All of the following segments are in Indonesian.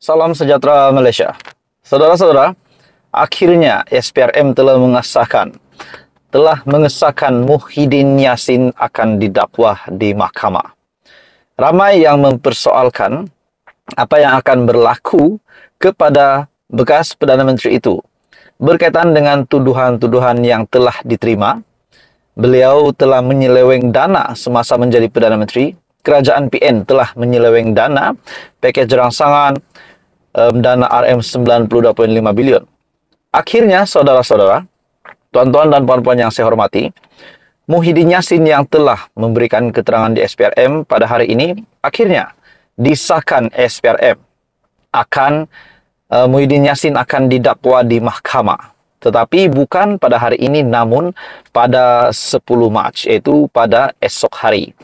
Salam sejahtera Malaysia. Saudara-saudara, akhirnya SPRM telah mengesahkan telah mengesahkan Muhyiddin Yassin akan didakwah di mahkamah. Ramai yang mempersoalkan apa yang akan berlaku kepada bekas Perdana Menteri itu berkaitan dengan tuduhan-tuduhan yang telah diterima. Beliau telah menyeleweng dana semasa menjadi Perdana Menteri. Kerajaan PN telah menyeleweng dana, pakej rangsangan, um, dana RM 92.5 bilion. Akhirnya, saudara-saudara, Tuan-tuan dan puan-puan yang saya hormati, Muhyiddin Yassin yang telah memberikan keterangan di SPRM pada hari ini, akhirnya disahkan SPRM. Akan uh, Muhyiddin Yassin akan didakwa di mahkamah. Tetapi bukan pada hari ini, namun pada 10 Mac, yaitu pada esok hari.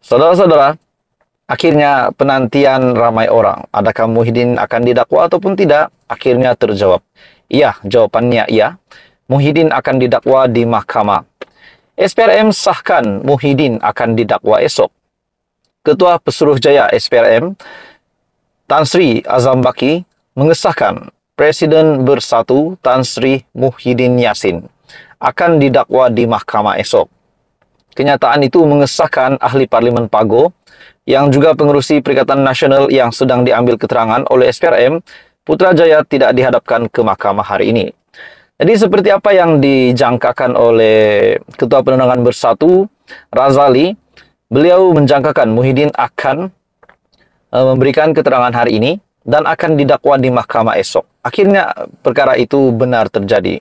Saudara-saudara, akhirnya penantian ramai orang. Adakah Muhyiddin akan didakwa ataupun tidak? Akhirnya terjawab. Iya, jawabannya iya. Muhyiddin akan didakwa di mahkamah. SPRM sahkan Muhyiddin akan didakwa esok. Ketua Pesuruh Jaya SPRM, Tan Sri Azam Baki, mengesahkan Presiden Bersatu Tan Sri Muhyiddin Yassin akan didakwa di mahkamah esok. Kenyataan itu mengesahkan ahli parlimen Pago yang juga pengurusi Perikatan Nasional yang sedang diambil keterangan oleh SPRM, Putrajaya tidak dihadapkan ke mahkamah hari ini. Jadi seperti apa yang dijangkakan oleh Ketua Penundangan Bersatu, Razali, beliau menjangkakan Muhyiddin akan e, memberikan keterangan hari ini dan akan didakwa di mahkamah esok. Akhirnya perkara itu benar terjadi.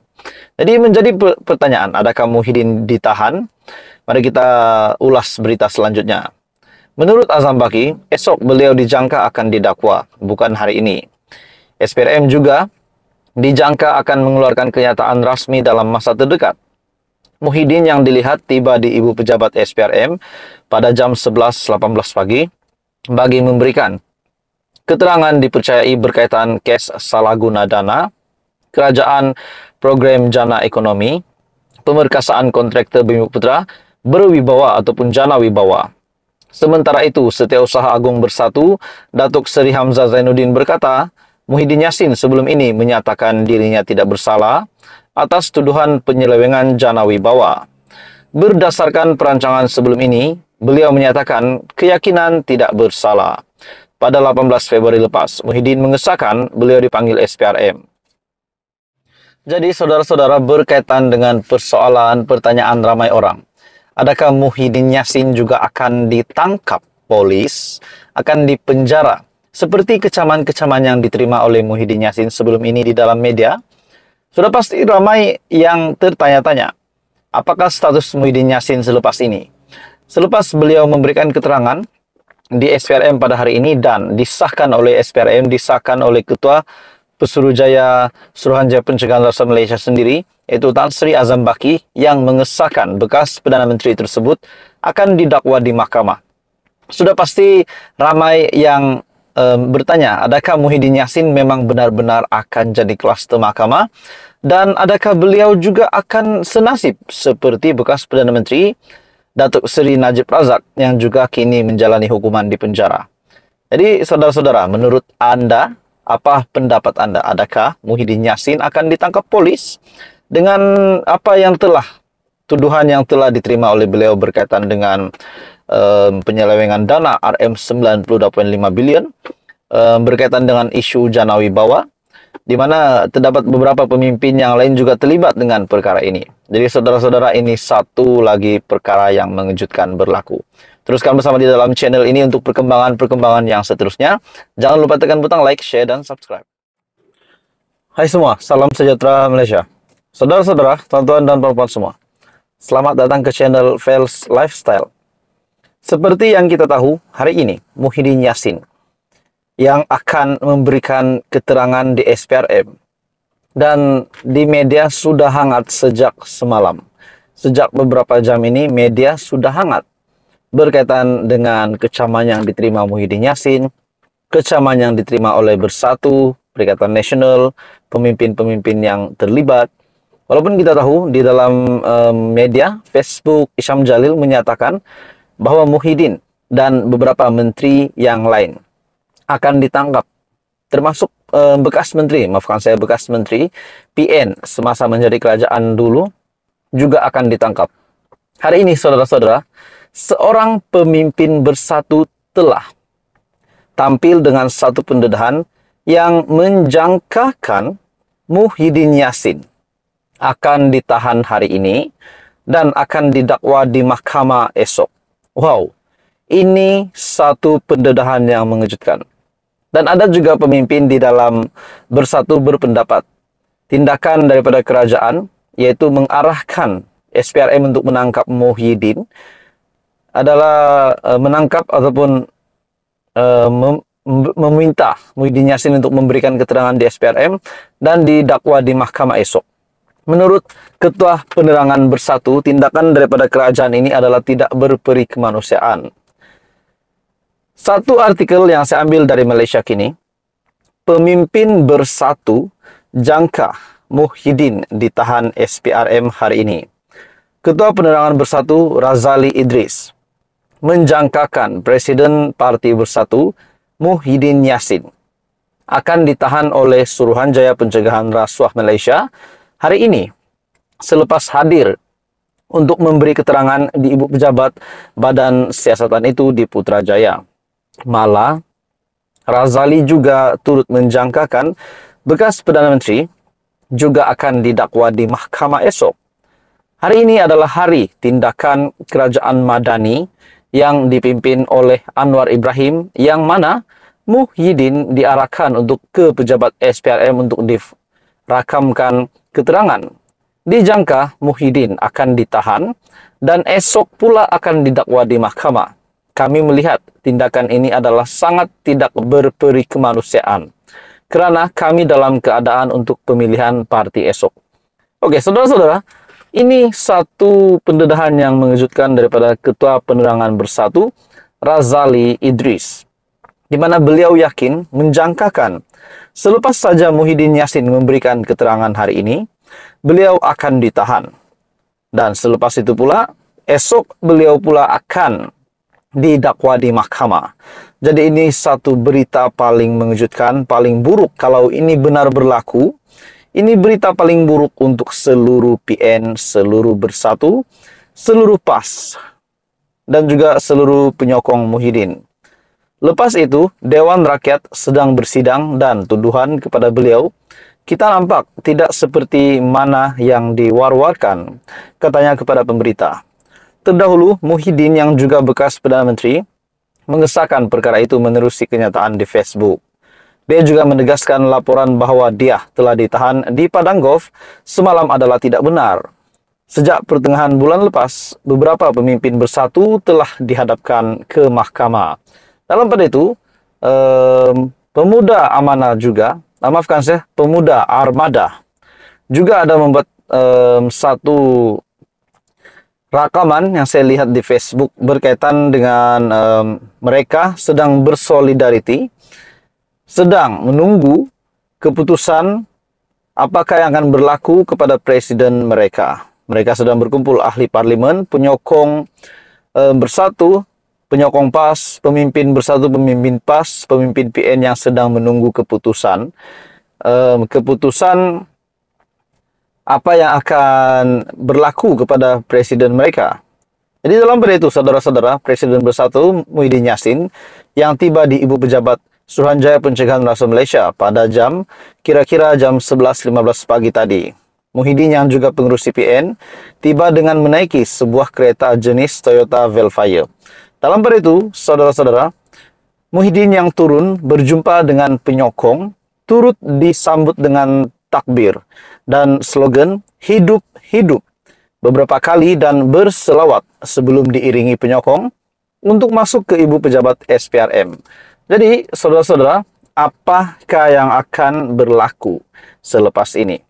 Jadi menjadi pertanyaan, adakah Muhyiddin ditahan? Mari kita ulas berita selanjutnya. Menurut Azam Baki, esok beliau dijangka akan didakwa, bukan hari ini. SPRM juga dijangka akan mengeluarkan kenyataan rasmi dalam masa terdekat. Muhyiddin yang dilihat tiba di ibu pejabat SPRM pada jam 11.18 pagi bagi memberikan keterangan dipercayai berkaitan kes salaguna dana, kerajaan program jana ekonomi, pemerkasaan kontraktor Bimu Putra, berwibawa ataupun jana wibawa. Sementara itu, Setiausaha Agung Bersatu, Datuk Seri Hamzah Zainuddin berkata, Muhyiddin Yassin sebelum ini menyatakan dirinya tidak bersalah atas tuduhan penyelewengan Jana Wibawa. Berdasarkan perancangan sebelum ini, beliau menyatakan keyakinan tidak bersalah. Pada 18 Februari lepas, Muhyiddin mengesahkan beliau dipanggil SPRM. Jadi saudara-saudara berkaitan dengan persoalan pertanyaan ramai orang. Adakah Muhyiddin Yassin juga akan ditangkap polis, akan dipenjara seperti kecaman-kecaman yang diterima oleh Muhyiddin Yassin sebelum ini di dalam media, sudah pasti ramai yang tertanya-tanya, apakah status Muhyiddin Yassin selepas ini? Selepas beliau memberikan keterangan di SPRM pada hari ini dan disahkan oleh SPRM, disahkan oleh Ketua Pesuruhjaya Suruhanjaya Pencegahan Rasa Malaysia sendiri, yaitu Tan Sri Azam Baki yang mengesahkan bekas Perdana Menteri tersebut akan didakwa di mahkamah. Sudah pasti ramai yang um, bertanya, adakah Muhyiddin Yassin memang benar-benar akan jadi kluster mahkamah? Dan adakah beliau juga akan senasib seperti bekas Perdana Menteri Datuk Seri Najib Razak yang juga kini menjalani hukuman di penjara? Jadi saudara-saudara, menurut Anda, apa pendapat Anda? Adakah Muhyiddin Yassin akan ditangkap polis dengan apa yang telah tuduhan yang telah diterima oleh beliau berkaitan dengan um, penyelewengan dana RM 92.5 bilion um, berkaitan dengan isu Janawi Bawa di mana terdapat beberapa pemimpin yang lain juga terlibat dengan perkara ini. Jadi saudara-saudara ini satu lagi perkara yang mengejutkan berlaku. Teruskan bersama di dalam channel ini untuk perkembangan-perkembangan yang seterusnya. Jangan lupa tekan butang like, share, dan subscribe. Hai semua, salam sejahtera Malaysia. Saudara-saudara, tuan-tuan dan puan-puan semua. Selamat datang ke channel Fels Lifestyle seperti yang kita tahu hari ini, Muhyiddin Yassin yang akan memberikan keterangan di SPRM dan di media sudah hangat sejak semalam. Sejak beberapa jam ini media sudah hangat berkaitan dengan kecaman yang diterima Muhyiddin Yassin, kecaman yang diterima oleh Bersatu, Perikatan Nasional, pemimpin-pemimpin yang terlibat. Walaupun kita tahu di dalam um, media Facebook Isyam Jalil menyatakan bahwa Muhyiddin dan beberapa menteri yang lain akan ditangkap termasuk eh, bekas menteri, maafkan saya bekas menteri PN semasa menjadi kerajaan dulu juga akan ditangkap. Hari ini saudara-saudara, seorang pemimpin bersatu telah tampil dengan satu pendedahan yang menjangkakan Muhyiddin Yassin akan ditahan hari ini dan akan didakwa di mahkamah esok. Wow, ini satu pendedahan yang mengejutkan. Dan ada juga pemimpin di dalam bersatu berpendapat. Tindakan daripada kerajaan, yaitu mengarahkan SPRM untuk menangkap Muhyiddin, adalah eh, menangkap ataupun eh, meminta Muhyiddin Yassin untuk memberikan keterangan di SPRM dan didakwa di mahkamah esok. Menurut Ketua Penerangan Bersatu, tindakan daripada kerajaan ini adalah tidak berperi kemanusiaan. Satu artikel yang saya ambil dari Malaysia kini, pemimpin bersatu jangka Muhyiddin ditahan SPRM hari ini. Ketua Penerangan Bersatu Razali Idris menjangkakan Presiden Parti Bersatu Muhyiddin Yassin akan ditahan oleh Suruhanjaya Pencegahan Rasuah Malaysia hari ini selepas hadir untuk memberi keterangan di ibu pejabat badan siasatan itu di Putrajaya. Malah, Razali juga turut menjangkakan bekas Perdana Menteri juga akan didakwa di mahkamah esok. Hari ini adalah hari tindakan kerajaan Madani yang dipimpin oleh Anwar Ibrahim yang mana Muhyiddin diarahkan untuk ke pejabat SPRM untuk dif rakamkan keterangan. Dijangka Muhyiddin akan ditahan dan esok pula akan didakwa di mahkamah. Kami melihat tindakan ini adalah sangat tidak berperi kemanusiaan. Kerana kami dalam keadaan untuk pemilihan parti esok. Oke, saudara-saudara, ini satu pendedahan yang mengejutkan daripada Ketua Penerangan Bersatu, Razali Idris. Di mana beliau yakin menjangkakan Selepas saja Muhyiddin Yassin memberikan keterangan hari ini, beliau akan ditahan. Dan selepas itu pula, esok beliau pula akan didakwa di mahkamah. Jadi ini satu berita paling mengejutkan, paling buruk kalau ini benar berlaku. Ini berita paling buruk untuk seluruh PN, seluruh bersatu, seluruh PAS, dan juga seluruh penyokong Muhyiddin. Lepas itu, Dewan Rakyat sedang bersidang dan tuduhan kepada beliau kita nampak tidak seperti mana yang diwar-warkan, katanya kepada pemberita. Terdahulu, Muhyiddin yang juga bekas Perdana Menteri mengesahkan perkara itu menerusi kenyataan di Facebook. Dia juga menegaskan laporan bahwa dia telah ditahan di Padang Golf semalam adalah tidak benar. Sejak pertengahan bulan lepas, beberapa pemimpin bersatu telah dihadapkan ke mahkamah. Dalam pada itu, um, pemuda amanah juga, ah, maafkan saya, pemuda armada juga ada membuat um, satu rakaman yang saya lihat di Facebook berkaitan dengan um, mereka sedang bersolidariti, sedang menunggu keputusan apakah yang akan berlaku kepada presiden mereka. Mereka sedang berkumpul ahli parlemen, penyokong um, bersatu penyokong PAS, pemimpin bersatu pemimpin PAS, pemimpin PN yang sedang menunggu keputusan. keputusan apa yang akan berlaku kepada presiden mereka. Jadi dalam berita itu saudara-saudara, Presiden Bersatu Muhyiddin Yassin yang tiba di ibu pejabat Suruhanjaya Pencegahan Rasuah Malaysia pada jam kira-kira jam 11.15 pagi tadi. Muhyiddin yang juga pengurus CPN tiba dengan menaiki sebuah kereta jenis Toyota Velfire. Dalam pada itu, saudara-saudara, Muhyiddin yang turun berjumpa dengan penyokong, turut disambut dengan takbir dan slogan hidup hidup beberapa kali dan berselawat sebelum diiringi penyokong untuk masuk ke ibu pejabat SPRM. Jadi, saudara-saudara, apakah yang akan berlaku selepas ini?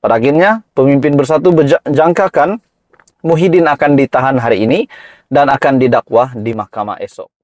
Pada akhirnya, pemimpin bersatu berjangkakan Muhyiddin akan ditahan hari ini dan akan didakwah di mahkamah esok.